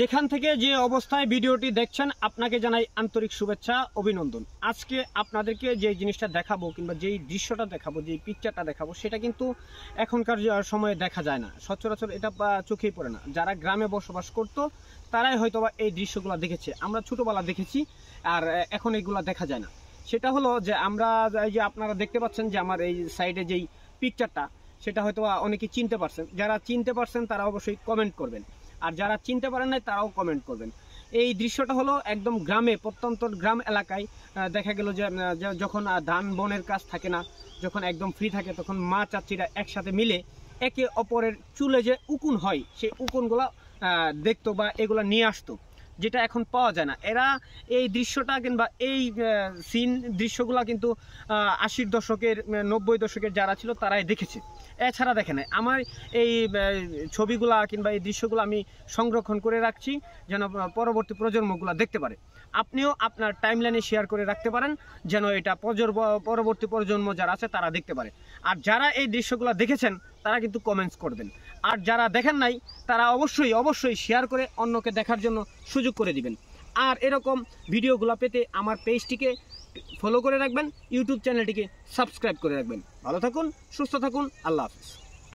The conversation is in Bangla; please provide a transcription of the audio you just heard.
যেখান থেকে যে অবস্থায় ভিডিওটি দেখছেন আপনাকে জানাই আন্তরিক শুভেচ্ছা অভিনন্দন আজকে আপনাদেরকে যে জিনিসটা দেখাবো কিংবা যেই দৃশ্যটা দেখাবো যেই পিকচারটা দেখাবো সেটা কিন্তু এখনকার সময়ে দেখা যায় না সচরাচর এটা চোখেই পড়ে না যারা গ্রামে বসবাস করত তারাই হয়তোবা এই দৃশ্যগুলো দেখেছে আমরা ছোটোবেলা দেখেছি আর এখন এগুলো দেখা যায় না সেটা হলো যে আমরা এই যে আপনারা দেখতে পাচ্ছেন যে আমার এই সাইডে যেই পিকচারটা সেটা হয়তো অনেকে চিনতে পারছেন যারা চিনতে পারছেন তারা অবশ্যই কমেন্ট করবেন আর যারা চিনতে পারেন নাই তারাও কমেন্ট করবেন এই দৃশ্যটা হলো একদম গ্রামে প্রত্যন্ত গ্রাম এলাকায় দেখা গেল যে যখন ধান বনের কাজ থাকে না যখন একদম ফ্রি থাকে তখন মা চাচিরা একসাথে মিলে একে অপরের চুলে যে উকুন হয় সেই উকুনগুলো দেখতো বা এগুলা নিয়ে আসতো যেটা এখন পাওয়া যায় না এরা এই দৃশ্যটা কিংবা এই সিন দৃশ্যগুলা কিন্তু আশির দশকের নব্বই দশকের যারা ছিল তারাই দেখেছে এছাড়া দেখে নেয় আমার এই ছবিগুলা কিংবা এই দৃশ্যগুলো আমি সংরক্ষণ করে রাখছি যেন পরবর্তী প্রজন্মগুলো দেখতে পারে আপনিও আপনার টাইমলাইনে শেয়ার করে রাখতে পারেন যেন এটা পরবর্তী প্রজন্ম যারা আছে তারা দেখতে পারে আর যারা এই দৃশ্যগুলো দেখেছেন তারা কিন্তু কমেন্টস করবেন আর যারা দেখেন নাই তারা অবশ্যই অবশ্যই শেয়ার করে অন্যকে দেখার জন্য সুযোগ করে দিবেন আর এরকম ভিডিওগুলো পেতে আমার পেজটিকে ফলো করে রাখবেন ইউটিউব চ্যানেলটিকে সাবস্ক্রাইব করে রাখবেন ভালো থাকুন সুস্থ থাকুন আল্লাহ হাফিজ